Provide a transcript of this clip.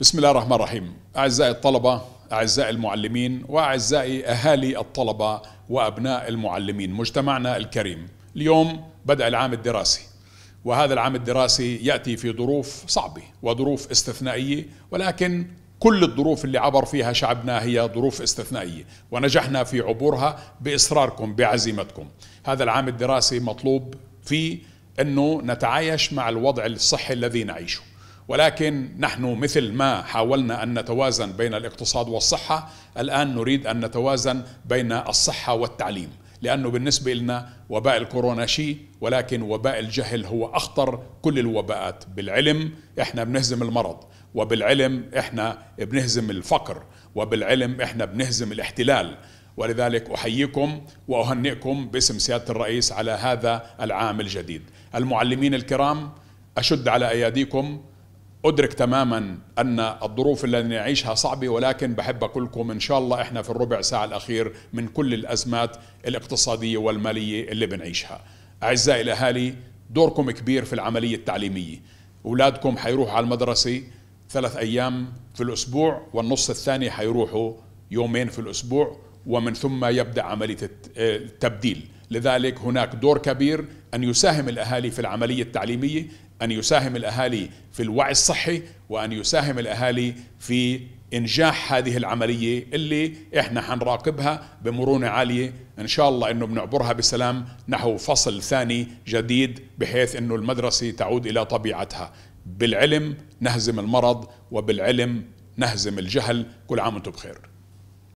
بسم الله الرحمن الرحيم أعزائي الطلبة أعزائي المعلمين وأعزائي أهالي الطلبة وأبناء المعلمين مجتمعنا الكريم اليوم بدأ العام الدراسي وهذا العام الدراسي يأتي في ظروف صعبة وظروف استثنائية ولكن كل الظروف اللي عبر فيها شعبنا هي ظروف استثنائية ونجحنا في عبورها بإصراركم بعزيمتكم هذا العام الدراسي مطلوب فيه أنه نتعايش مع الوضع الصحي الذي نعيشه ولكن نحن مثل ما حاولنا ان نتوازن بين الاقتصاد والصحه الان نريد ان نتوازن بين الصحه والتعليم لانه بالنسبه لنا وباء الكورونا شيء ولكن وباء الجهل هو اخطر كل الوباءات بالعلم احنا بنهزم المرض وبالعلم احنا بنهزم الفقر وبالعلم احنا بنهزم الاحتلال ولذلك احييكم واهنئكم باسم سياده الرئيس على هذا العام الجديد المعلمين الكرام اشد على اياديكم أدرك تماما أن الظروف التي نعيشها صعبة ولكن بحب أقول لكم إن شاء الله إحنا في الربع ساعة الأخير من كل الأزمات الاقتصادية والمالية اللي بنعيشها أعزائي الأهالي دوركم كبير في العملية التعليمية أولادكم حيروحوا على المدرسة ثلاث أيام في الأسبوع والنص الثاني حيروحوا يومين في الأسبوع ومن ثم يبدأ عملية آه، التبديل لذلك هناك دور كبير أن يساهم الأهالي في العملية التعليمية أن يساهم الأهالي في الوعي الصحي وأن يساهم الأهالي في إنجاح هذه العملية اللي إحنا حنراقبها بمرونة عالية إن شاء الله أنه بنعبرها بسلام نحو فصل ثاني جديد بحيث أنه المدرسة تعود إلى طبيعتها بالعلم نهزم المرض وبالعلم نهزم الجهل كل عام وانتم بخير